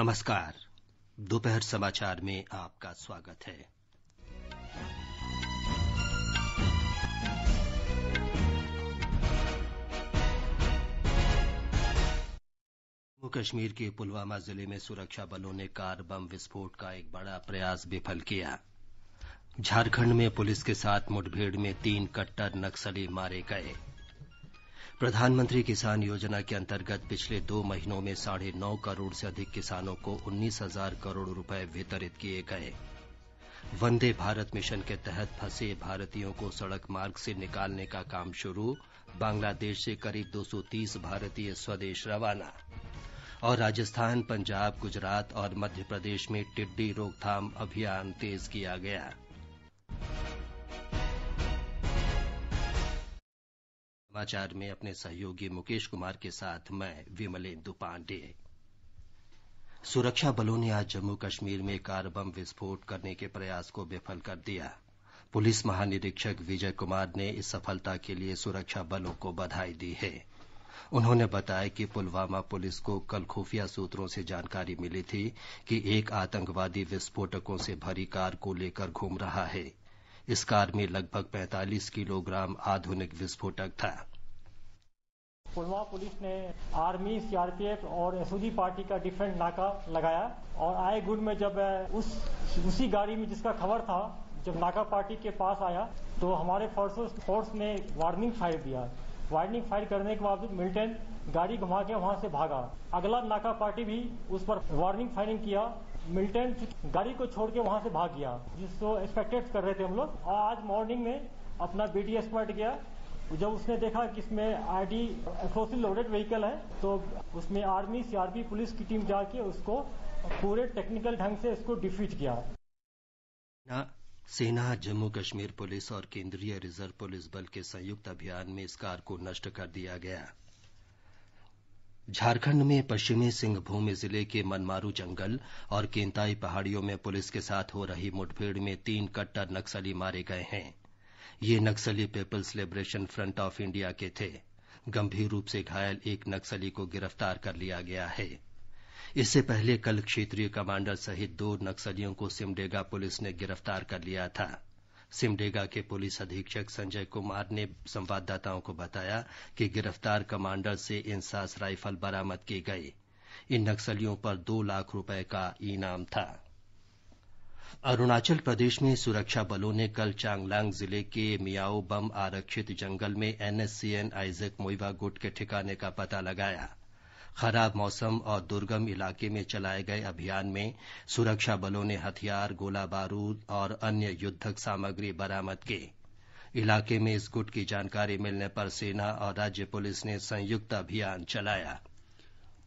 नमस्कार दोपहर समाचार में आपका स्वागत है जम्मू कश्मीर के पुलवामा जिले में सुरक्षा बलों ने कार बम विस्फोट का एक बड़ा प्रयास विफल किया झारखंड में पुलिस के साथ मुठभेड़ में तीन कट्टर नक्सली मारे गए प्रधानमंत्री किसान योजना के अंतर्गत पिछले दो महीनों में साढ़े नौ करोड़ से अधिक किसानों को उन्नीस हजार करोड़ रुपए वितरित किए गए वंदे भारत मिशन के तहत फंसे भारतीयों को सड़क मार्ग से निकालने का काम शुरू बांग्लादेश से करीब 230 भारतीय स्वदेश रवाना और राजस्थान पंजाब गुजरात और मध्य प्रदेश में टिड्डी रोकथाम अभियान तेज किया गया समाचार में अपने सहयोगी मुकेश कुमार के साथ मैं विमलेन पांडे सुरक्षा बलों ने आज जम्मू कश्मीर में कार बम विस्फोट करने के प्रयास को विफल कर दिया पुलिस महानिरीक्षक विजय कुमार ने इस सफलता के लिए सुरक्षा बलों को बधाई दी है उन्होंने बताया कि पुलवामा पुलिस को कल खुफिया सूत्रों से जानकारी मिली थी कि एक आतंकवादी विस्फोटकों से भरी कार को लेकर घूम रहा है इस कार में लगभग 45 किलोग्राम आधुनिक विस्फोटक था पुलवामा पुलिस ने आर्मी सीआरपीएफ और एसओजी पार्टी का डिफरेंट नाका लगाया और आए गुड में जब उस उसी गाड़ी में जिसका खबर था जब नाका पार्टी के पास आया तो हमारे फोर्सेस फोर्स ने वार्निंग फायर दिया वार्निंग फायर करने के बावजूद मिल्टन गाड़ी घुमा के वहां से भागा अगला नाका पार्टी भी उस पर वार्निंग फायरिंग किया मिल्टेंट गाड़ी को छोड़ के वहां से भाग गया जिसको एक्सपेक्टेड कर रहे थे हम लोग और आज मॉर्निंग में अपना बेटी एक्सपर्ट गया जब उसने देखा कि इसमें आरडी फोसिल लोडेड व्हीकल है तो उसमें आर्मी सीआरपी पुलिस की टीम जाके उसको पूरे टेक्निकल ढंग से इसको डिफीट किया सेना जम्मू कश्मीर पुलिस और केंद्रीय रिजर्व पुलिस बल के संयुक्त अभियान में इस कार को नष्ट कर दिया गया झारखंड में पश्चिमी सिंहभूम जिले के मनमारू जंगल और केन्ताई पहाड़ियों में पुलिस के साथ हो रही मुठभेड़ में तीन कट्टर नक्सली मारे गए हैं ये नक्सली people's liberation front of India के थे गंभीर रूप से घायल एक नक्सली को गिरफ्तार कर लिया गया है इससे पहले कल क्षेत्रीय कमांडर सहित दो नक्सलियों को सिमडेगा पुलिस ने गिरफ्तार कर लिया था सिमडेगा के पुलिस अधीक्षक संजय कुमार ने संवाददाताओं को बताया कि गिरफ्तार कमांडर से इंसास राइफल बरामद की गई इन नक्सलियों पर दो लाख रूपये का इनाम था अरुणाचल प्रदेश में सुरक्षा बलों ने कल चांगलांग जिले के मियाओ बम आरक्षित जंगल में एनएससीएन आइजक मोइवा गुट के ठिकाने का पता लगाया खराब मौसम और दुर्गम इलाके में चलाए गए अभियान में सुरक्षा बलों ने हथियार गोला बारूद और अन्य युद्धक सामग्री बरामद की इलाके में इस गुट की जानकारी मिलने पर सेना और राज्य पुलिस ने संयुक्त अभियान चलाया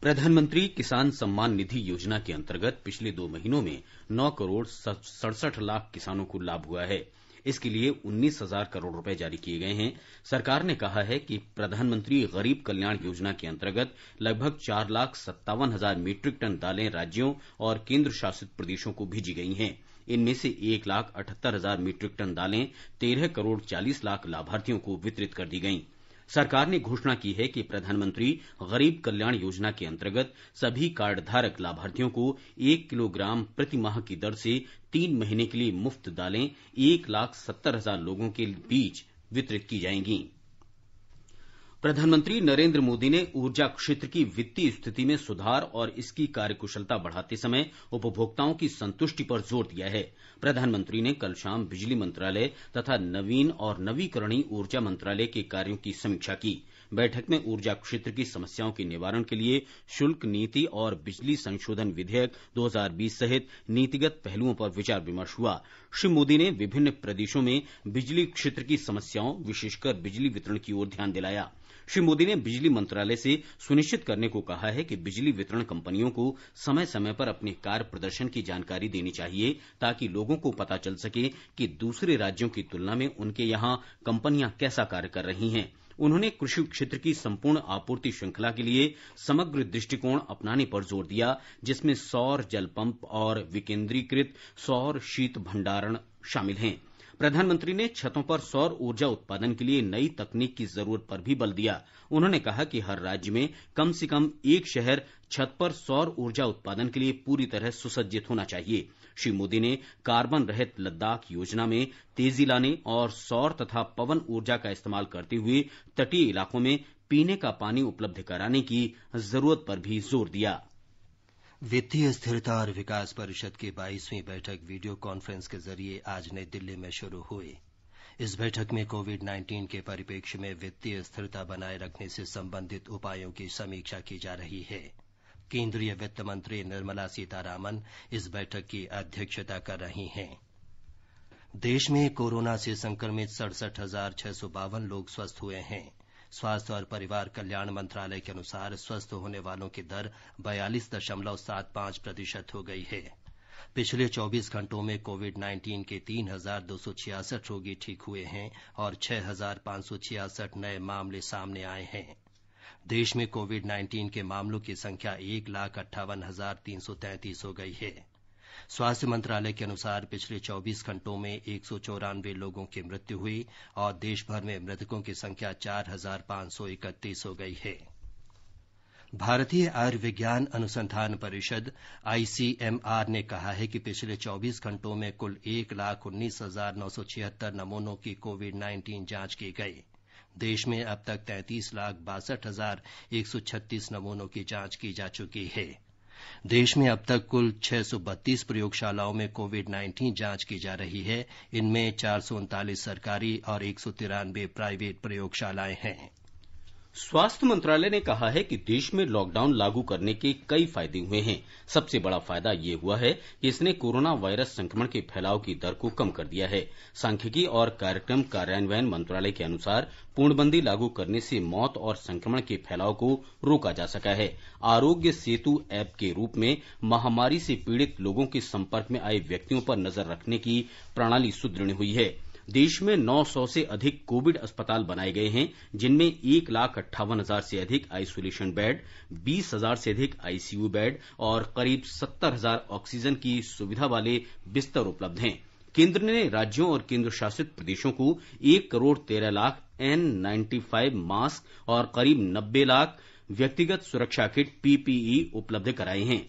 प्रधानमंत्री किसान सम्मान निधि योजना के अंतर्गत पिछले दो महीनों में नौ करोड़ सड़सठ लाख किसानों को लाभ हुआ है इसके लिए उन्नीस हजार करोड़ रुपए जारी किए गए हैं सरकार ने कहा है कि प्रधानमंत्री गरीब कल्याण योजना के अंतर्गत लगभग चार लाख सत्तावन हजार मीट्रिक टन दालें राज्यों और केंद्र शासित प्रदेशों को भेजी गई हैं इनमें से एक लाख अठहत्तर हजार मीट्रिक टन दालें तेरह करोड़ चालीस लाख लाभार्थियों को वितरित कर दी गईं सरकार ने घोषणा की है कि प्रधानमंत्री गरीब कल्याण योजना के अंतर्गत सभी कार्डधारक लाभार्थियों को एक किलोग्राम प्रतिमाह की दर से तीन महीने के लिए मुफ्त दालें एक लाख सत्तर हजार लोगों के बीच वितरित की जाएंगीं प्रधानमंत्री नरेन्द्र मोदी ने ऊर्जा क्षेत्र की वित्तीय स्थिति में सुधार और इसकी कार्यकुशलता बढ़ाते समय उपभोक्ताओं की संतुष्टि पर जोर दिया है प्रधानमंत्री ने कल शाम बिजली मंत्रालय तथा नवीन और नवीकरणीय ऊर्जा मंत्रालय के कार्यों की समीक्षा की बैठक में ऊर्जा क्षेत्र की समस्याओं के निवारण के लिए शुल्क नीति और बिजली संशोधन विधेयक 2020 सहित नीतिगत पहलुओं पर विचार विमर्श हुआ श्री मोदी ने विभिन्न प्रदेशों में बिजली क्षेत्र की समस्याओं विशेषकर बिजली वितरण की ओर ध्यान दिलाया श्री मोदी ने बिजली मंत्रालय से सुनिश्चित करने को कहा है कि बिजली वितरण कंपनियों को समय समय पर अपने कार्य प्रदर्शन की जानकारी देनी चाहिए ताकि लोगों को पता चल सके कि दूसरे राज्यों की तुलना में उनके यहां कंपनियां कैसा कार्य कर रही हैं उन्होंने कृषि क्षेत्र की संपूर्ण आपूर्ति श्रृंखला के लिए समग्र दृष्टिकोण अपनाने पर जोर दिया जिसमें सौर जल पंप और विकेंद्रीकृत सौर शीत भंडारण शामिल हैं प्रधानमंत्री ने छतों पर सौर ऊर्जा उत्पादन के लिए नई तकनीक की जरूरत पर भी बल दिया उन्होंने कहा कि हर राज्य में कम से कम एक शहर छत पर सौर ऊर्जा उत्पादन के लिए पूरी तरह सुसज्जित होना चाहिए श्री मोदी ने कार्बन रहित लद्दाख योजना में तेजी लाने और सौर तथा पवन ऊर्जा का इस्तेमाल करते हुए तटीय इलाकों में पीने का पानी उपलब्ध कराने की जरूरत पर भी जोर दिया वित्तीय स्थिरता और विकास परिषद की बाईसवीं बैठक वीडियो कॉन्फ्रेंस के जरिए आज नई दिल्ली में शुरू हुई इस बैठक में कोविड 19 के परिप्रेक्ष्य में वित्तीय स्थिरता बनाए रखने से संबंधित उपायों की समीक्षा की जा रही है केंद्रीय वित्त मंत्री निर्मला सीतारामन इस बैठक की अध्यक्षता कर रही हैं देश में कोरोना से संक्रमित सड़सठ लोग स्वस्थ हुए हैं स्वास्थ्य और परिवार कल्याण मंत्रालय के अनुसार स्वस्थ होने वालों की दर बयालीस दशमलव सात पांच प्रतिशत हो गई है पिछले 24 घंटों में कोविड 19 के तीन रोगी ठीक हुए हैं और छह नए मामले सामने आए हैं देश में कोविड 19 के मामलों की संख्या एक लाख अट्ठावन हजार तीन सौ तैंतीस हो गई है स्वास्थ्य मंत्रालय के अनुसार पिछले 24 घंटों में एक लोगों की मृत्यु हुई और देशभर में मृतकों की संख्या चार हो गई है भारतीय आयुर्विज्ञान अनुसंधान परिषद आईसीएमआर ने कहा है कि पिछले 24 घंटों में कुल एक लाख उन्नीस हजार नौ सौ छिहत्तर नमूनों की कोविड 19 जांच की गई देश में अब तक तैंतीस लाख बासठ हजार एक सौ छत्तीस नमूनों की जांच की जा चुकी है देश में अब तक कुल छह सौ बत्तीस प्रयोगशालाओं में कोविड नाइन्टीन जांच की जा रही है इनमें चार सौ उनतालीस सरकारी और एक सौ तिरानवे प्राइवेट प्रयोगशालाएं हैं स्वास्थ्य मंत्रालय ने कहा है कि देश में लॉकडाउन लागू करने के कई फायदे हुए हैं सबसे बड़ा फायदा ये हुआ है कि इसने कोरोना वायरस संक्रमण के फैलाव की दर को कम कर दिया है सांख्यिकी और कार्यक्रम कार्यान्वयन मंत्रालय के अनुसार पूर्णबंदी लागू करने से मौत और संक्रमण के फैलाव को रोका जा सका है आरोग्य सेतु ऐप के रूप में महामारी से पीड़ित लोगों के संपर्क में आए व्यक्तियों पर नजर रखने की प्रणाली सुदृढ़ हुई है देश में नौ सौ से अधिक कोविड अस्पताल बनाए गए हैं जिनमें एक लाख अट्ठावन हजार से अधिक आइसोलेशन बेड बीस हजार से अधिक आईसीयू बेड और करीब सत्तर हजार ऑक्सीजन की सुविधा वाले बिस्तर उपलब्ध हैं केंद्र ने राज्यों और शासित प्रदेशों को एक करोड़ तेरह lakh N ninety five mask और करीब नब्बे लाख व्यक्तिगत सुरक्षा किट पीपीई उपलब्ध कराए हैं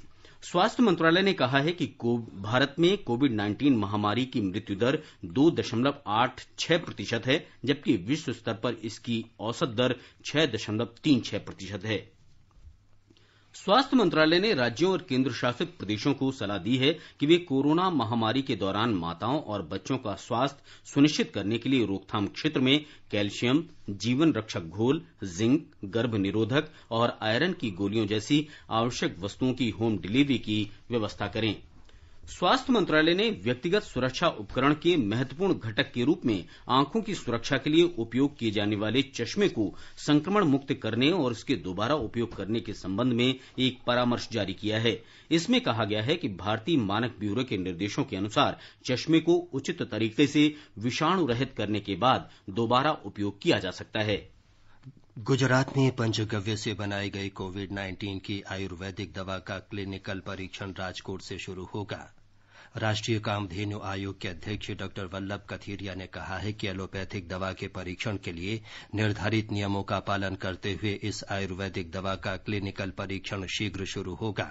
स्वास्थ्य मंत्रालय ने कहा है कि भारत में कोविड 19 महामारी की मृत्यु दर दो दशमलव आठ छह प्रतिशत है जबकि विश्व स्तर पर इसकी औसत दर छह दशमलव तीन छह प्रतिशत है स्वास्थ्य मंत्रालय ने राज्यों और केंद्र शासित प्रदेशों को सलाह दी है कि वे कोरोना महामारी के दौरान माताओं और बच्चों का स्वास्थ्य सुनिश्चित करने के लिए रोकथाम क्षेत्र में कैल्शियम जीवन रक्षक घोल जिंक गर्भ निरोधक और आयरन की गोलियों जैसी आवश्यक वस्तुओं की होम डिलीवरी की व्यवस्था करें स्वास्थ्य मंत्रालय ने व्यक्तिगत सुरक्षा उपकरण के महत्वपूर्ण घटक के रूप में आंखों की सुरक्षा के लिए उपयोग किए जाने वाले चश्मे को संक्रमण मुक्त करने और इसके दोबारा उपयोग करने के संबंध में एक परामर्श जारी किया है इसमें कहा गया है कि भारतीय मानक ब्यूरो के निर्देशों के अनुसार चश्मे को उचित तरीके से विषाणु रहित करने के बाद दोबारा उपयोग किया जा सकता है गुजरात में पंचगव्य से बनाई गई कोविड 19 की आयुर्वेदिक दवा का क्लिनिकल परीक्षण राजकोट से शुरू होगा राष्ट्रीय कामधेनु आयोग के अध्यक्ष डॉ वल्लभ कथीरिया ने कहा है कि एलोपैथिक दवा के परीक्षण के लिए निर्धारित नियमों का पालन करते हुए इस आयुर्वेदिक दवा का क्लिनिकल परीक्षण शीघ्र शुरू होगा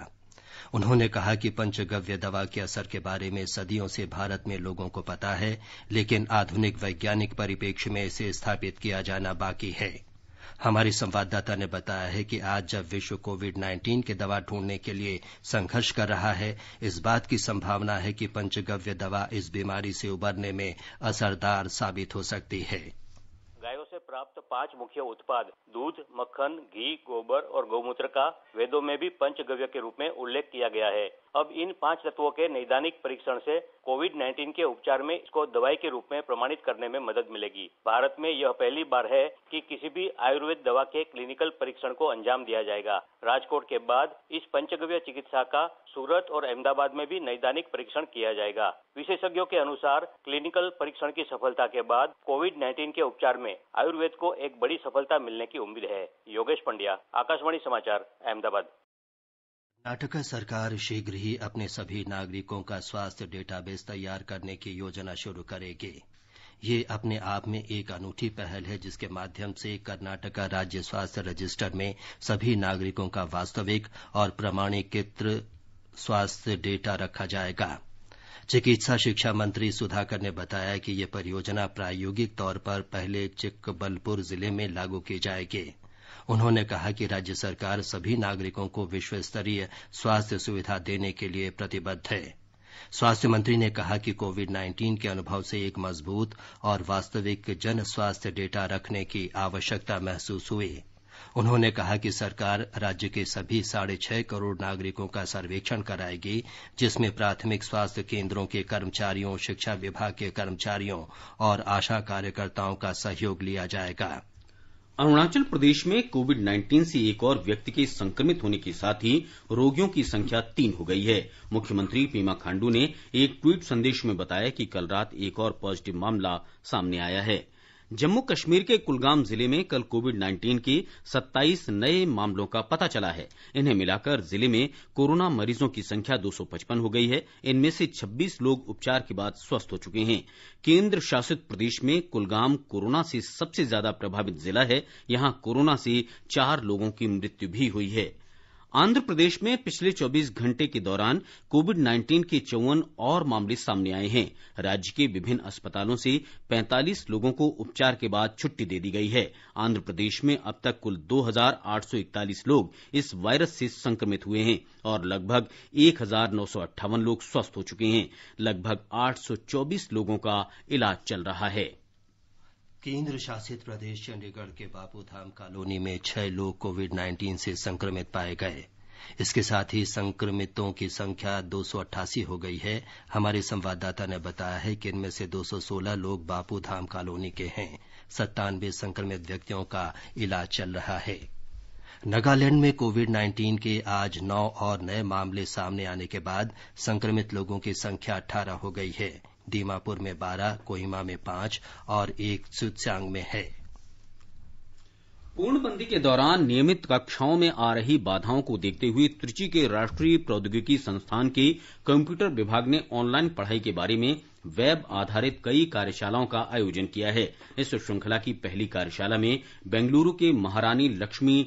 उन्होंने कहा कि पंचगव्य दवा के असर के बारे में सदियों से भारत में लोगों को पता है लेकिन आधुनिक वैज्ञानिक परिप्रेक्ष्य में इसे स्थापित किया जाना बाकी है हमारे संवाददाता ने बताया है कि आज जब विश्व कोविड 19 की दवा ढूंढने के लिए संघर्ष कर रहा है इस बात की संभावना है कि पंचगव्य दवा इस बीमारी से उबरने में असरदार साबित हो सकती है गायों से प्राप्त पांच मुख्य उत्पाद दूध मक्खन घी गोबर और गौमूत्र का वेदों में भी पंचगव्य के रूप में उल्लेख किया गया है अब इन पांच तत्वों के नैदानिक परीक्षण से कोविड 19 के उपचार में इसको दवाई के रूप में प्रमाणित करने में मदद मिलेगी भारत में यह पहली बार है कि किसी भी आयुर्वेद दवा के क्लिनिकल परीक्षण को अंजाम दिया जाएगा राजकोट के बाद इस पंचगव्य चिकित्सा का सूरत और अहमदाबाद में भी नैदानिक परीक्षण किया जाएगा विशेषज्ञों के अनुसार क्लिनिकल परीक्षण की सफलता के बाद कोविड नाइन्टीन के उपचार में आयुर्वेद को एक बड़ी सफलता मिलने की उम्मीद है योगेश पंड्या आकाशवाणी समाचार अहमदाबाद कर्नाटक सरकार शीघ्र ही अपने सभी नागरिकों का स्वास्थ्य डेटाबेस तैयार करने की योजना शुरू करेगी ये अपने आप में एक अनूठी पहल है जिसके माध्यम से कर्नाटक राज्य स्वास्थ्य रजिस्टर में सभी नागरिकों का वास्तविक और प्रमाणीकृत स्वास्थ्य डेटा रखा जाएगा चिकित्सा शिक्षा मंत्री सुधाकर ने बताया कि यह परियोजना प्रायोगिक तौर पर पहले चिक्कबलपुर जिले में लागू की जाएगी उन्होंने कहा कि राज्य सरकार सभी नागरिकों को विश्व स्तरीय स्वास्थ्य सुविधा देने के लिए प्रतिबद्ध है स्वास्थ्य मंत्री ने कहा कि कोविड 19 के अनुभव से एक मजबूत और वास्तविक जन स्वास्थ्य डेटा रखने की आवश्यकता महसूस हुई उन्होंने कहा कि सरकार राज्य के सभी साढ़े छह करोड़ नागरिकों का सर्वेक्षण कराएगी जिसमें प्राथमिक स्वास्थ्य केंद्रों के कर्मचारियों शिक्षा विभाग के कर्मचारियों और आशा कार्यकर्ताओं का सहयोग लिया जाएगा अरुणाचल प्रदेश में कोविड 19 से एक और व्यक्ति के संक्रमित होने के साथ ही रोगियों की संख्या तीन हो गई है मुख्यमंत्री पेमा खांडू ने एक ट्वीट संदेश में बताया कि कल रात एक और पॉजिटिव मामला सामने आया है जम्मू कश्मीर के कुलगाम जिले में कल कोविड 19 के 27 नए मामलों का पता चला है इन्हें मिलाकर जिले में कोरोना मरीजों की संख्या 255 हो गई है इनमें से 26 लोग उपचार के बाद स्वस्थ हो चुके हैं केंद्र शासित प्रदेश में कुलगाम कोरोना से सबसे ज्यादा प्रभावित जिला है यहां कोरोना से चार लोगों की मृत्यु भी हुई है आंध्र प्रदेश में पिछले 24 घंटे के दौरान कोविड 19 के चौवन और मामले सामने आए हैं राज्य के विभिन्न अस्पतालों से 45 लोगों को उपचार के बाद छुट्टी दे दी गई है आंध्र प्रदेश में अब तक कुल 2,841 लोग इस वायरस से संक्रमित हुए हैं और लगभग एक लोग स्वस्थ हो चुके हैं लगभग आठ लोगों का इलाज चल रहा है केंद्र शासित प्रदेश चंडीगढ़ के बापूधाम कॉलोनी में छह लोग कोविड 19 से संक्रमित पाए गए इसके साथ ही संक्रमितों की संख्या दो हो गई है हमारे संवाददाता ने बताया है कि इनमें से 216 लोग बापूधाम कॉलोनी के हैं सत्तानवे संक्रमित व्यक्तियों का इलाज चल रहा है नागालैंड में कोविड 19 के आज नौ और नए मामले सामने आने के बाद संक्रमित लोगों की संख्या अठारह हो गई है दीमापुर में बारह कोहिमा में पांच और एक सुचांग में है पूर्णबंदी के दौरान नियमित कक्षाओं में आ रही बाधाओं को देखते हुए त्रिची के राष्ट्रीय प्रौद्योगिकी संस्थान के कंप्यूटर विभाग ने ऑनलाइन पढ़ाई के बारे में वेब आधारित कई कार्यशालाओं का आयोजन किया है इस श्रृंखला की पहली कार्यशाला में बेंगलुरु के महारानी लक्ष्मी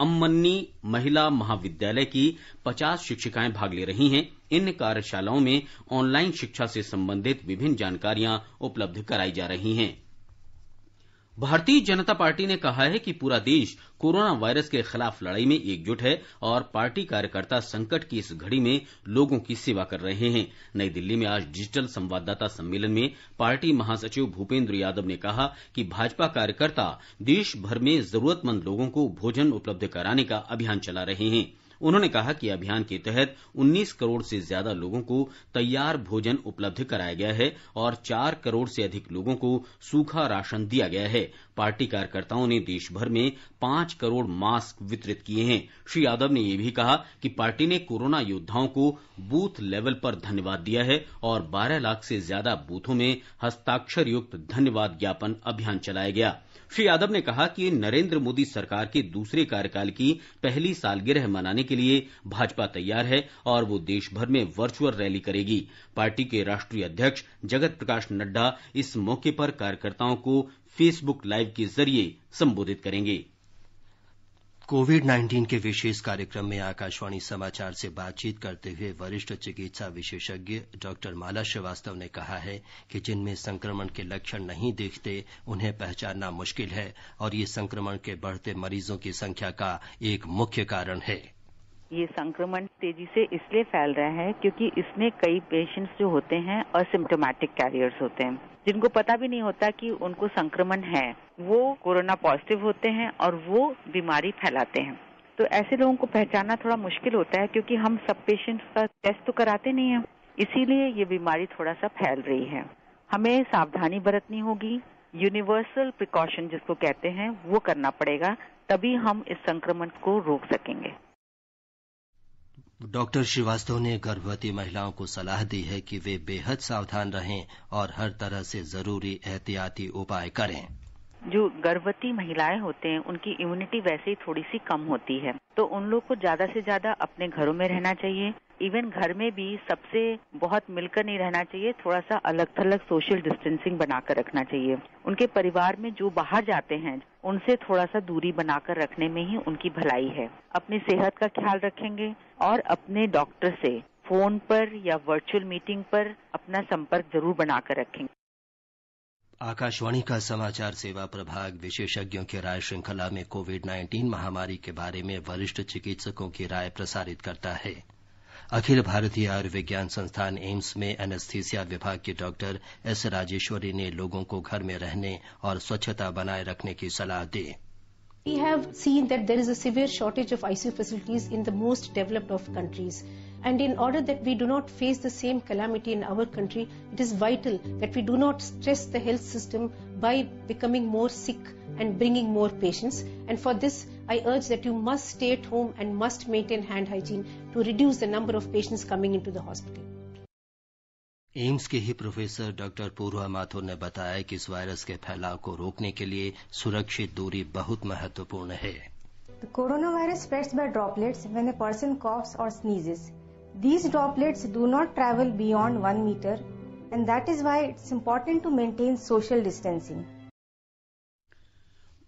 अम्मन्नी महिला महाविद्यालय की 50 शिक्षिकाएं भाग ले रही हैं इन कार्यशालाओं में ऑनलाइन शिक्षा से संबंधित विभिन्न जानकारियां उपलब्ध कराई जा रही हैं भारतीय जनता पार्टी ने कहा है कि पूरा देश कोरोना वायरस के खिलाफ लड़ाई में एकजुट है और पार्टी कार्यकर्ता संकट की इस घड़ी में लोगों की सेवा कर रहे हैं नई दिल्ली में आज डिजिटल संवाददाता सम्मेलन में पार्टी महासचिव भूपेंद्र यादव ने कहा कि भाजपा कार्यकर्ता देश भर में जरूरतमंद लोगों को भोजन उपलब्ध कराने का अभियान चला रहे हैं उन्होंने कहा कि अभियान के तहत उन्नीस करोड़ से ज्यादा लोगों को तैयार भोजन उपलब्ध कराया गया है और चार करोड़ से अधिक लोगों को सूखा राशन दिया गया है पार्टी कार्यकर्ताओं ने देशभर में पांच करोड़ मास्क वितरित किए हैं श्री यादव ने यह भी कहा कि पार्टी ने कोरोना योद्वाओं को बूथ लेवल पर धन्यवाद दिया है और बारह लाख से ज्यादा बूथों में हस्ताक्षर युक्त धन्यवाद ज्ञापन अभियान चलाया गया है श्री यादव ने कहा कि नरेन्द्र मोदी सरकार के दूसरे कार्यकाल की पहली सालगिरह मनाने के लिए भाजपा तैयार है और वह देशभर में वर्चुअल रैली करेगी पार्टी के राष्ट्रीय अध्यक्ष जगत प्रकाश नड्डा इस मौके पर कार्यकर्ताओं को फेसबुक लाइव के जरिए संबोधित करेंगे कोविड नाइन्टीन के विशेष कार्यक्रम में आकाशवाणी समाचार से बातचीत करते हुए वरिष्ठ चिकित्सा विशेषज्ञ डॉक्टर माला श्रीवास्तव ने कहा है कि जिनमें संक्रमण के लक्षण नहीं दिखते उन्हें पहचानना मुश्किल है और ये संक्रमण के बढ़ते मरीजों की संख्या का एक मुख्य कारण है ये संक्रमण तेजी से इसलिए फैल रहा है क्योंकि इसमें कई पेशेंट्स जो होते हैं असिम्टोमेटिक कैरियर्स होते हैं जिनको पता भी नहीं होता कि उनको संक्रमण है वो कोरोना पॉजिटिव होते हैं और वो बीमारी फैलाते हैं तो ऐसे लोगों को पहचानना थोड़ा मुश्किल होता है क्योंकि हम सब पेशेंट्स का टेस्ट तो कराते नहीं है इसीलिए ये बीमारी थोड़ा सा फैल रही है हमें सावधानी बरतनी होगी यूनिवर्सल प्रिकॉशन जिसको कहते हैं वो करना पड़ेगा तभी हम इस संक्रमण को रोक सकेंगे डॉक्टर श्रीवास्तव ने गर्भवती महिलाओं को सलाह दी है कि वे बेहद सावधान रहें और हर तरह से जरूरी एहतियाती उपाय करें जो गर्भवती महिलाएं होते हैं उनकी इम्यूनिटी वैसे ही थोड़ी सी कम होती है तो उन लोग को ज्यादा से ज्यादा अपने घरों में रहना चाहिए इवन घर में भी सबसे बहुत मिलकर नहीं रहना चाहिए थोड़ा सा अलग थलग सोशल डिस्टेंसिंग बनाकर रखना चाहिए उनके परिवार में जो बाहर जाते हैं उनसे थोड़ा सा दूरी बनाकर रखने में ही उनकी भलाई है अपनी सेहत का ख्याल रखेंगे और अपने डॉक्टर से फोन पर या वर्चुअल मीटिंग पर अपना संपर्क जरूर बनाकर रखेंगे आकाशवाणी का समाचार सेवा प्रभाग विशेषज्ञों की राय श्रृंखला में कोविड 19 महामारी के बारे में वरिष्ठ चिकित्सकों की राय प्रसारित करता है अखिल भारतीय आयुर्विज्ञान संस्थान एम्स में एनेस्थीसिया विभाग के डॉक्टर एस राजेश्वरी ने लोगों को घर में रहने और स्वच्छता बनाए रखने की सलाह दी We have seen that there is a severe shortage of ICU facilities in the most developed of countries. And in order that we do not face the same calamity in our country, it is vital that we do not stress the health system by becoming more sick and bringing more patients. And for this, I urge that you must stay at home and must maintain hand hygiene to reduce the number of patients coming into the hospital. AIIMS के ही professor doctor Purva Mathur ने बताया कि इस virus के फैलाव को रोकने के लिए सुरक्षित दूरी बहुत महत्वपूर्ण है corona virus spreads by droplets when a person coughs और sneezes these droplets do not travel beyond one metre and that is why it's important to maintain social distancing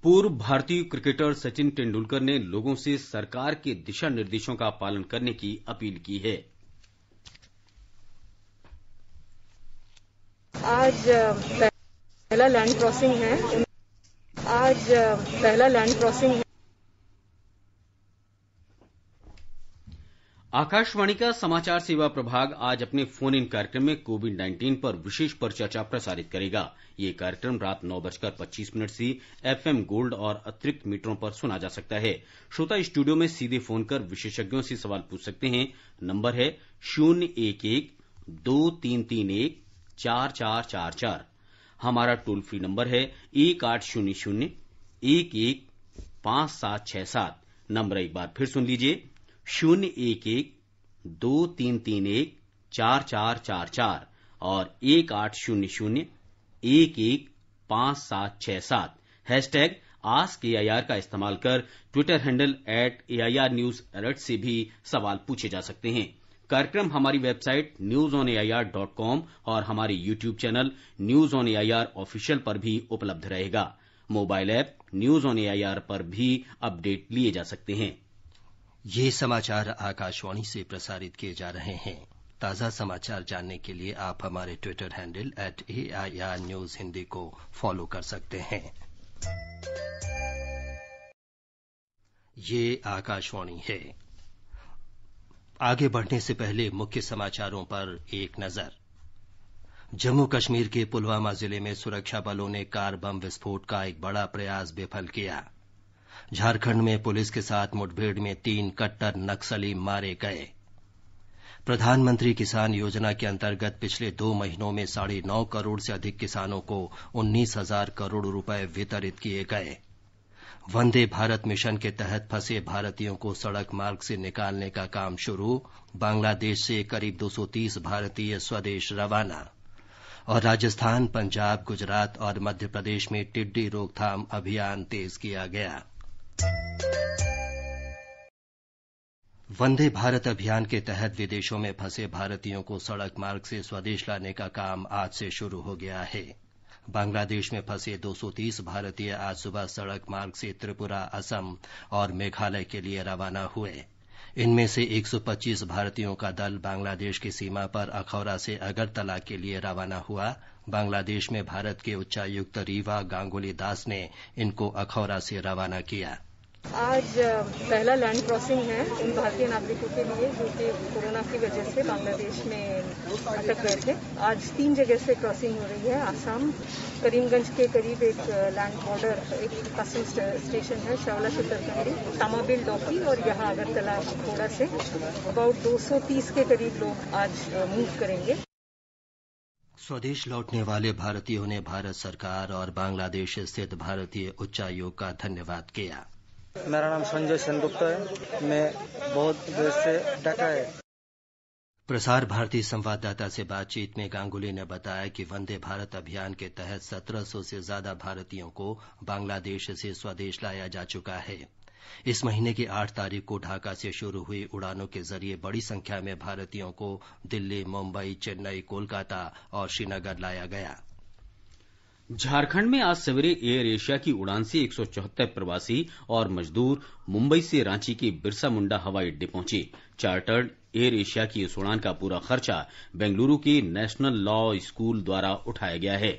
पूर्व भारतीय क्रिकेटर सचिन तेंदुलकर ने लोगों से सरकार के दिशा निर्देशों का पालन करने की अपील की है आज पहला लैंड क्रॉसिंग है आज पहला लैंड क्रॉसिंग है आकाशवाणी का समाचार सेवा प्रभाग आज अपने फोन इन कार्यक्रम में कोविड नाइन्टीन पर विशेष परिचर्चा प्रसारित करेगा यह कार्यक्रम रात नौ बजकर पच्चीस मिनट से एफएम गोल्ड और अतिरिक्त मीटरों पर सुना जा सकता है श्रोता स्टूडियो में सीधे फोन कर विशेषज्ञों से सवाल पूछ सकते हैं नंबर है शून्य एक एक दो तीन तीन एक चार चार चार चार हमारा टोल फ्री नंबर है एक आठ शून्य शून्य एक एक पांच सात छह सात नंबर एक बार फिर सुन लीजिए शून्य एक एक दो तीन तीन एक चार चार चार चार और एक आठ शून्य शून्य एक एक पांच सात छह सात हैशटैग आस्क एआईआर का इस्तेमाल कर Twitter handle at AIR news alert से भी सवाल पूछे जा सकते हैं कार्यक्रम हमारी website news on AIR dot com और हमारे YouTube channel news on AIR official पर भी उपलब्ध रहेगा mobile app news on A पर भी अपडेट लिए जा सकते हैं ये समाचार आकाशवाणी से प्रसारित किए जा रहे हैं ताजा समाचार जानने के लिए आप हमारे Twitter handle at A I R news Hindi को फॉलो कर सकते हैं ये आकाशवाणी है आगे बढ़ने से पहले मुख्य समाचारों पर एक नजर जम्मू कश्मीर के पुलवामा जिले में सुरक्षा बलों ने कार बम विस्फोट का एक बड़ा प्रयास विफल किया झारखंड में पुलिस के साथ मुठभेड़ में तीन कट्टर नक्सली मारे गए प्रधानमंत्री किसान योजना के अंतर्गत पिछले दो महीनों में साढ़े नौ करोड़ से अधिक किसानों को उन्नीस हजार करोड़ रुपए वितरित किए गए वंदे भारत मिशन के तहत फंसे भारतीयों को सड़क मार्ग से निकालने का काम शुरू बांग्लादेश से करीब 230 भारतीय स्वदेश रवाना और राजस्थान पंजाब गुजरात और मध्य प्रदेश में टिड्डी रोकथाम अभियान तेज किया गया वंदे भारत अभियान के तहत विदेशों में फंसे भारतीयों को सड़क मार्ग से स्वदेश लाने का काम आज से शुरू हो गया है बांग्लादेश में फंसे 230 भारतीय आज सुबह सड़क मार्ग से त्रिपुरा असम और मेघालय के लिए रवाना हुए इनमें से एक सौ पच्चीस भारतीयों का दल बांग्लादेश की सीमा पर अखौरा से अगरतला के लिए रवाना हुआ बांग्लादेश में भारत के उच्चायुक्त रीवा गांगुली दास ने इनको अखौरा से रवाना किया आज पहला लैंड क्रॉसिंग है उन भारतीय नागरिकों के लिए जो कि कोरोना की वजह से बांग्लादेश में अटक गए थे आज तीन जगह से क्रॉसिंग हो रही है आसाम करीमगंज के करीब एक लैंड बॉर्डर एक कस्टम स्टेशन है शावला शितरकंडी तामाबिल डॉकी और यहाँ अगरतला थोड़ा से अबाउट 230 के करीब लोग आज मूव करेंगे स्वदेश लौटने वाले भारतीयों ने भारत सरकार और बांग्लादेश स्थित भारतीय उच्चायोग का धन्यवाद किया मेरा नाम संजय सेनगुप्ता है मैं बहुत देर से डका है प्रसार भारती संवाददाता से बातचीत में गांगुली ने बताया कि वंदे भारत अभियान के तहत 1700 से ज्यादा भारतीयों को बांग्लादेश से स्वदेश लाया जा चुका है इस महीने की आठ तारीख को ढाका से शुरू हुई उड़ानों के जरिए बड़ी संख्या में भारतीयों को दिल्ली मुंबई चेन्नई कोलकाता और श्रीनगर लाया गया झारखंड में आज सवेरे एयर एशिया की उड़ान से एक सौ चौहत्तर प्रवासी और मजदूर मुंबई से रांची के बिरसा मुंडा हवाई अड्डे पहुंचे चार्टर्ड एयर एशिया की इस उड़ान का पूरा खर्चा बेंगलुरु के नेशनल लॉ स्कूल द्वारा उठाया गया है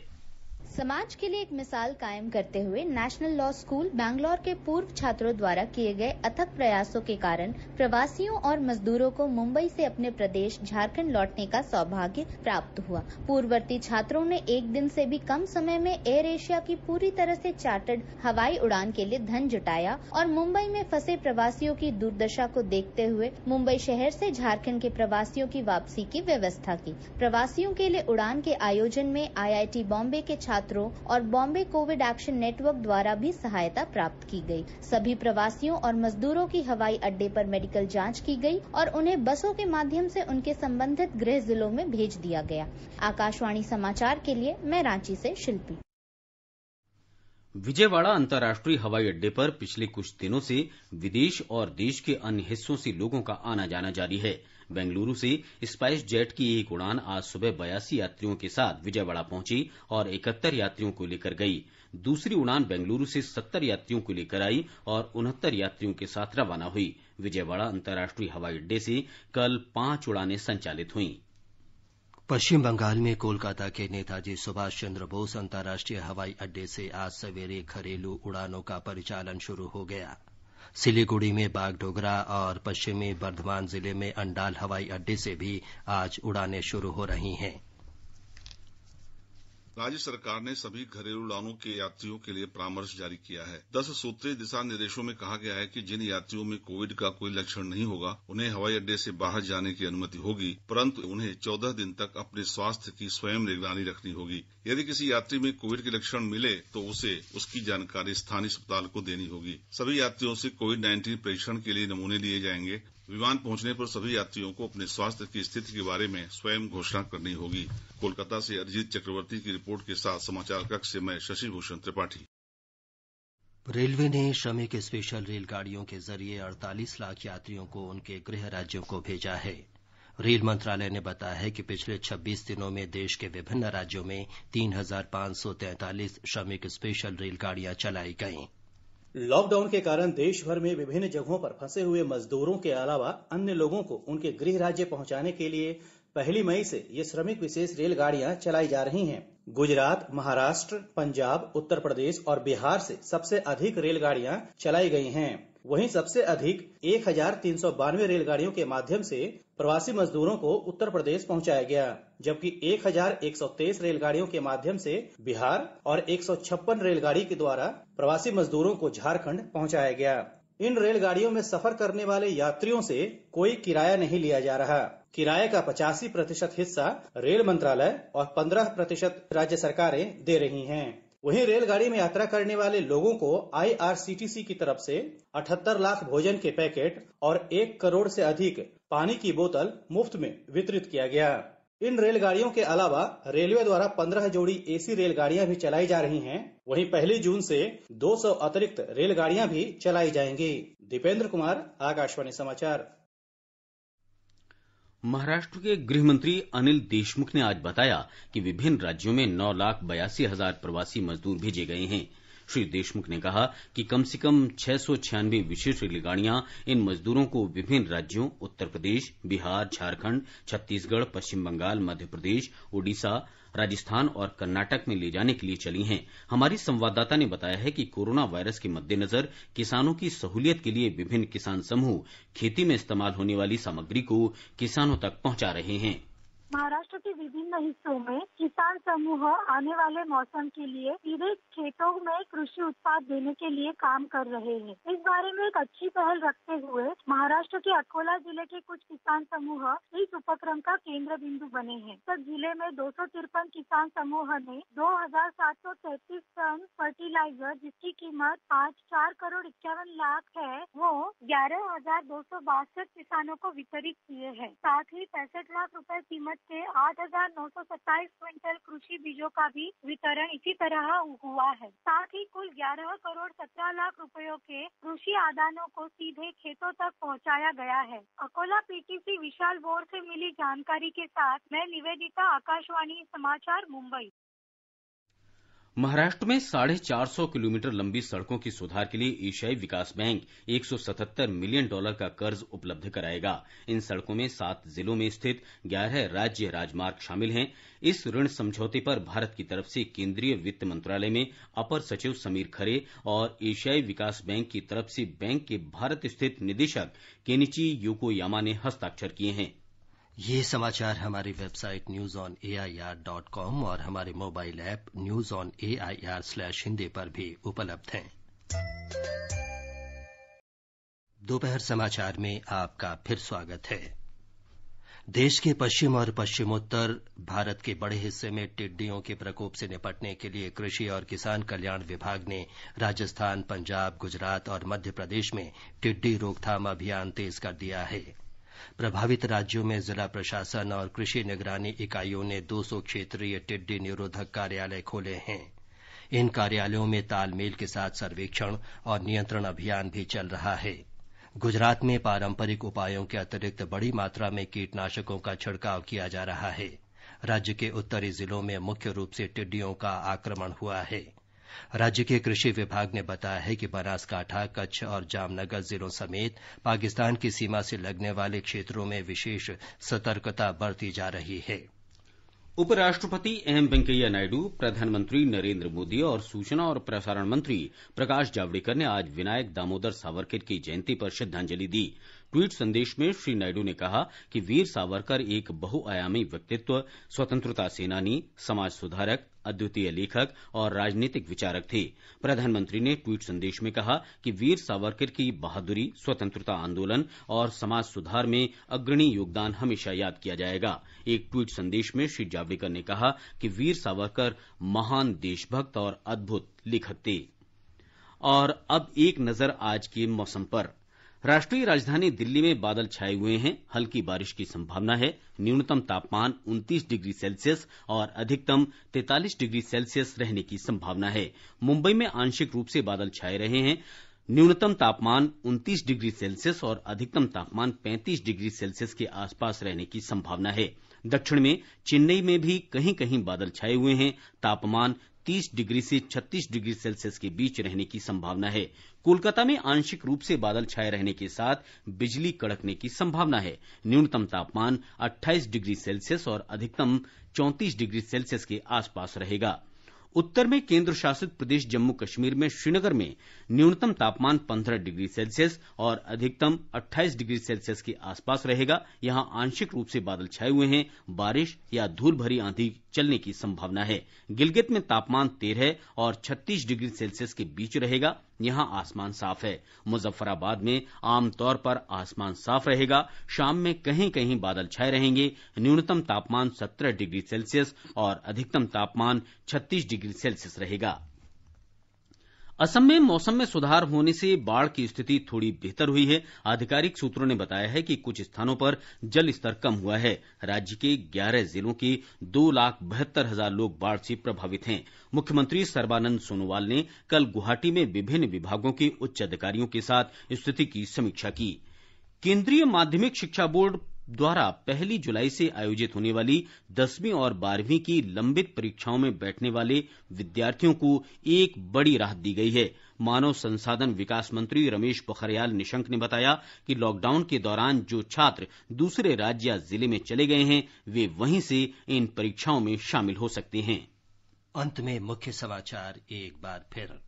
समाज के लिए एक मिसाल कायम करते हुए नेशनल लॉ स्कूल बैंगलोर के पूर्व छात्रों द्वारा किए गए अथक प्रयासों के कारण प्रवासियों और मजदूरों को मुंबई से अपने प्रदेश झारखंड लौटने का सौभाग्य प्राप्त हुआ पूर्ववर्ती छात्रों ने एक दिन से भी कम समय में एयर एशिया की पूरी तरह से चार्टर्ड हवाई उड़ान के लिए धन जुटाया और मुंबई में फंसे प्रवासियों की दुर्दशा को देखते हुए मुंबई शहर से झारखंड के प्रवासियों की वापसी की व्यवस्था की प्रवासियों के लिए उड़ान के आयोजन में आईआईटी बॉम्बे के छात्र छात्रों और बॉम्बे कोविड एक्शन नेटवर्क द्वारा भी सहायता प्राप्त की गई। सभी प्रवासियों और मजदूरों की हवाई अड्डे पर मेडिकल जांच की गई और उन्हें बसों के माध्यम से उनके संबंधित गृह जिलों में भेज दिया गया आकाशवाणी समाचार के लिए मैं रांची से शिल्पी विजयवाड़ा अंतर्राष्ट्रीय हवाई अड्डे पर पिछले कुछ दिनों से विदेश और देश के अन्य हिस्सों से लोगों का आना जाना जारी है बेंगलुरू से स्पाइस जेट की एक उड़ान आज सुबह बयासी यात्रियों के साथ विजयवाड़ा पहुंची और इकहत्तर यात्रियों को लेकर गई दूसरी उड़ान बेंगलुरू से सत्तर यात्रियों को लेकर आई और उनहत्तर यात्रियों के साथ रवाना हुई विजयवाड़ा अंतर्राष्ट्रीय हवाई अड्डे से कल पांच उड़ानें संचालित हुई पश्चिम बंगाल में कोलकाता के नेताजी सुभाष चंद्र बोस अंतर्राष्ट्रीय हवाई अड्डे से आज सवेरे घरेलू उड़ानों का परिचालन शुरू हो गया सिलीगुड़ी में बागडोगरा और पश्चिमी बर्धमान जिले में अंडाल हवाई अड्डे से भी आज उड़ानें शुरू हो रही हैं राज्य सरकार ने सभी घरेलू उड़ानों के यात्रियों के लिए परामर्श जारी किया है दस सूत्रीय दिशा निर्देशों में कहा गया है कि जिन यात्रियों में कोविड का कोई लक्षण नहीं होगा उन्हें हवाई अड्डे से बाहर जाने की अनुमति होगी परंतु उन्हें चौदह दिन तक अपने स्वास्थ्य की स्वयं निगरानी रखनी होगी यदि किसी यात्री में कोविड के लक्षण मिले तो उसे उसकी जानकारी स्थानीय अस्पताल को देनी होगी सभी यात्रियों से कोविड नाइन्टीन परीक्षण के लिए नमूने लिए जाएंगे विमान पहुंचने पर सभी यात्रियों को अपने स्वास्थ्य की स्थिति के बारे में स्वयं घोषणा करनी होगी कोलकाता से अरिजीत चक्रवर्ती की रिपोर्ट के साथ समाचार कक्ष से मैं शशि भूषण त्रिपाठी रेलवे ने श्रमिक स्पेशल रेलगाड़ियों के जरिए 48 लाख यात्रियों को उनके गृह राज्यों को भेजा है रेल मंत्रालय ने बताया है कि पिछले 26 दिनों में देश के विभिन्न राज्यों में 3,543 श्रमिक स्पेशल रेलगाड़ियां चलाई गईं लॉकडाउन के कारण देश भर में विभिन्न जगहों पर फंसे हुए मजदूरों के अलावा अन्य लोगों को उनके गृह राज्य पहुंचाने के लिए पहली मई से ये श्रमिक विशेष रेलगाड़ियां चलाई जा रही हैं गुजरात महाराष्ट्र पंजाब उत्तर प्रदेश और बिहार से सबसे अधिक रेलगाड़ियां चलाई गई हैं वहीं सबसे अधिक एक हजार तीन सौ बानवे रेलगाड़ियों के माध्यम से प्रवासी मजदूरों को उत्तर प्रदेश पहुंचाया गया जबकि 1123 रेलगाड़ियों के माध्यम से बिहार और एक रेलगाड़ी के द्वारा प्रवासी मजदूरों को झारखंड पहुंचाया गया इन रेलगाड़ियों में सफर करने वाले यात्रियों से कोई किराया नहीं लिया जा रहा किराए का पचासी प्रतिशत हिस्सा रेल मंत्रालय और पंद्रह प्रतिशत राज्य सरकारें दे रही हैं। वहीं रेलगाड़ी में यात्रा करने वाले लोगों को आईआरसीटीसी की तरफ से अठहत्तर लाख भोजन के पैकेट और एक करोड़ से अधिक पानी की बोतल मुफ्त में वितरित किया गया इन रेलगाड़ियों के अलावा रेलवे द्वारा 15 जोड़ी एसी रेलगाड़ियां भी चलाई जा रही हैं, वहीं पहली जून से 200 अतिरिक्त रेलगाड़ियां भी चलाई जाएंगी दीपेंद्र कुमार आकाशवाणी समाचार महाराष्ट्र के गृह मंत्री अनिल देशमुख ने आज बताया कि विभिन्न राज्यों में नौ लाख बयासी हजार प्रवासी मजदूर भेजे गए हैं श्री देशमुख ने कहा कि कम से कम छह सौ छियानवे विशेष रेलगाड़ियां इन मजदूरों को विभिन्न राज्यों उत्तर प्रदेश बिहार झारखंड छत्तीसगढ़ पश्चिम बंगाल मध्य प्रदेश ओडिशा राजस्थान और कर्नाटक में ले जाने के लिए चली हैं हमारी संवाददाता ने बताया है कि कोरोना वायरस के मद्देनजर किसानों की सहूलियत के लिए विभिन्न किसान समूह खेती में इस्तेमाल होने वाली सामग्री को किसानों तक पहुंचा रहे हैं महाराष्ट्र के विभिन्न हिस्सों में किसान समूह आने वाले मौसम के लिए सीधे खेतों में कृषि उत्पाद देने के लिए काम कर रहे हैं इस बारे में एक अच्छी पहल रखते हुए महाराष्ट्र के अकोला जिले के कुछ किसान समूह इस उपक्रम का केंद्र बिंदु बने हैं तक जिले में दो किसान समूह ने दो टन फर्टिलाइजर जिसकी कीमत पाँच चार करोड़ इक्यावन लाख है वो ग्यारह हजार दो सौ बासठ किसानों को वितरित किए हैं साथ ही पैंसठ लाख रुपए कीमत के आठ हजार नौ सौ सत्ताईस क्विंटल कृषि बीजों का भी वितरण इसी तरह हुआ है साथ ही कुल ग्यारह करोड़ सत्रह लाख रुपयों के कृषि आदानों को सीधे खेतों तक पहुंचाया गया है अकोला पीटीसी विशाल बोर से मिली जानकारी के साथ मैं निवेदिता आकाशवाणी समाचार मुंबई महाराष्ट्र में साढ़े चार सौ किलोमीटर लंबी सड़कों की सुधार के लिए एशियाई विकास बैंक एक सौ सतहत्तर मिलियन डॉलर का कर्ज उपलब्ध कराएगा इन सड़कों में सात जिलों में स्थित ग्यारह राज्य राजमार्ग शामिल हैं इस ऋण समझौते पर भारत की तरफ से केंद्रीय वित्त मंत्रालय में अपर सचिव समीर खरे और एशियाई विकास बैंक की तरफ से बैंक के भारत स्थित निदेशक केनिची योकोयामा ने हस्ताक्षर किए हैं ये समाचार हमारी website news on A I R dot com और हमारे mobile app news on A I R slash Hindi पर भी उपलब्ध हैं दोपहर समाचार में आपका फिर स्वागत है देश के पश्चिम और पश्चिमोत्तर भारत के बड़े हिस्से में टिड्डियों के प्रकोप से निपटने के लिए कृषि और किसान कल्याण विभाग ने राजस्थान पंजाब गुजरात और मध्य प्रदेश में टिड्डी रोकथाम अभियान तेज कर दिया है प्रभावित राज्यों में जिला प्रशासन और कृषि निगरानी इकाइयों ने दो सौ क्षेत्रीय टिड्डी निरोधक कार्यालय खोले हैं इन कार्यालयों में तालमेल के साथ सर्वेक्षण और नियंत्रण अभियान भी चल रहा है गुजरात में पारंपरिक उपायों के अतिरिक्त बड़ी मात्रा में कीटनाशकों का छिड़काव किया जा रहा है राज्य के उत्तरी जिलों में मुख्य रूप से टिड्डियों का आक्रमण हुआ है राज्य के कृषि विभाग ने बताया है कि बनासकाठा कच्छ और जामनगर जिलों समेत पाकिस्तान की सीमा से लगने वाले क्षेत्रों में विशेष सतर्कता बरती जा रही है उपराष्ट्रपति एम वेंकैया नायडू प्रधानमंत्री नरेंद्र मोदी और सूचना और प्रसारण मंत्री प्रकाश जावड़ेकर ने आज विनायक दामोदर सावरकर की जयंती पर श्रद्धांजलि दी ट्वीट संदेश में श्री नायडू ने कहा कि वीर सावरकर एक बहुआयामी व्यक्तित्व स्वतंत्रता सेनानी समाज सुधारक अद्वितीय लेखक और राजनीतिक विचारक थे प्रधानमंत्री ने ट्वीट संदेश में कहा कि वीर सावरकर की बहादुरी स्वतंत्रता आंदोलन और समाज सुधार में अग्रणी योगदान हमेशा याद किया जाएगा एक ट्वीट संदेश में श्री जावड़ेकर ने कहा कि वीर सावरकर महान देशभक्त और अद्भुत लेखक थे और अब एक नजर आज के मौसम पर राष्ट्रीय राजधानी दिल्ली में बादल छाए हुए हैं हल्की बारिश की संभावना है न्यूनतम तापमान 29 डिग्री सेल्सियस और अधिकतम 43 डिग्री सेल्सियस रहने की संभावना है मुंबई में आंशिक रूप से बादल छाए रहे हैं न्यूनतम तापमान 29 डिग्री सेल्सियस और अधिकतम तापमान 35 डिग्री सेल्सियस के आसपास रहने की संभावना है दक्षिण में चेन्नई में भी कहीं कहीं बादल छाए हुए हैं तापमान 30 डिग्री से 36 डिग्री सेल्सियस के बीच रहने की संभावना है कोलकाता में आंशिक रूप से बादल छाए रहने के साथ बिजली कड़कने की संभावना है न्यूनतम तापमान 28 डिग्री सेल्सियस और अधिकतम 34 डिग्री सेल्सियस के आसपास रहेगा उत्तर में केंद्र शासित प्रदेश जम्मू कश्मीर में श्रीनगर में न्यूनतम तापमान 15 डिग्री सेल्सियस और अधिकतम अट्ठाईस डिग्री सेल्सियस के आसपास रहेगा यहां आंशिक रूप से बादल छाए हुए हैं बारिश या धूल भरी आंधी चलने की संभावना है गिलगित में तापमान तेरह और छत्तीस डिग्री सेल्सियस के बीच रहेगा यहां आसमान साफ है मुजफ्फराबाद में आमतौर पर आसमान साफ रहेगा शाम में कहीं कहीं बादल छाए रहेंगे न्यूनतम तापमान 17 डिग्री सेल्सियस और अधिकतम तापमान 36 डिग्री सेल्सियस रहेगा असम में मौसम में सुधार होने से बाढ़ की स्थिति थोड़ी बेहतर हुई है आधिकारिक सूत्रों ने बताया है कि कुछ स्थानों पर जल स्तर कम हुआ है राज्य के ग्यारह जिलों के दो लाख बहत्तर हजार लोग बाढ़ से प्रभावित हैं मुख्यमंत्री सर्बानंद सोनोवाल ने कल गुवाहाटी में विभिन्न विभागों के उच्च अधिकारियों के साथ स्थिति की समीक्षा की केंद्रीय माध्यमिक शिक्षा बोर्ड द्वारा पहली जुलाई से आयोजित होने वाली दसवीं और बारहवीं की लंबित परीक्षाओं में बैठने वाले विद्यार्थियों को एक बड़ी राहत दी गई है मानव संसाधन विकास मंत्री रमेश पोखरियाल निशंक ने बताया कि लॉकडाउन के दौरान जो छात्र दूसरे राज्य या जिले में चले गए हैं वे वहीं से इन परीक्षाओं में शामिल हो सकते हैं अंत में मुख्य समाचार एक बार फिर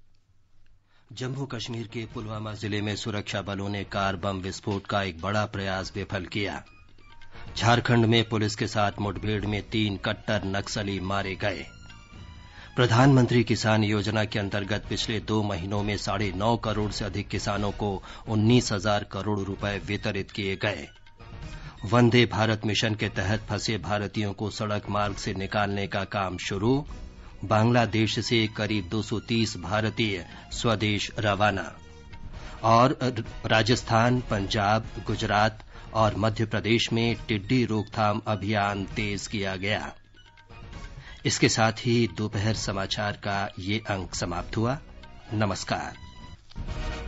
जम्मू कश्मीर के पुलवामा जिले में सुरक्षा बलों ने कार बम विस्फोट का एक बड़ा प्रयास विफल किया झारखंड में पुलिस के साथ मुठभेड़ में तीन कट्टर नक्सली मारे गए प्रधानमंत्री किसान योजना के अंतर्गत पिछले दो महीनों में साढ़े नौ करोड़ से अधिक किसानों को उन्नीस हजार करोड़ रुपए वितरित किए गए वंदे भारत मिशन के तहत फंसे भारतीयों को सड़क मार्ग से निकालने का काम शुरू बांग्लादेश से करीब 230 भारतीय स्वदेश रवाना और राजस्थान पंजाब गुजरात और मध्य प्रदेश में टिड्डी रोकथाम अभियान तेज किया गया इसके साथ ही दोपहर समाचार का ये अंक समाप्त हुआ नमस्कार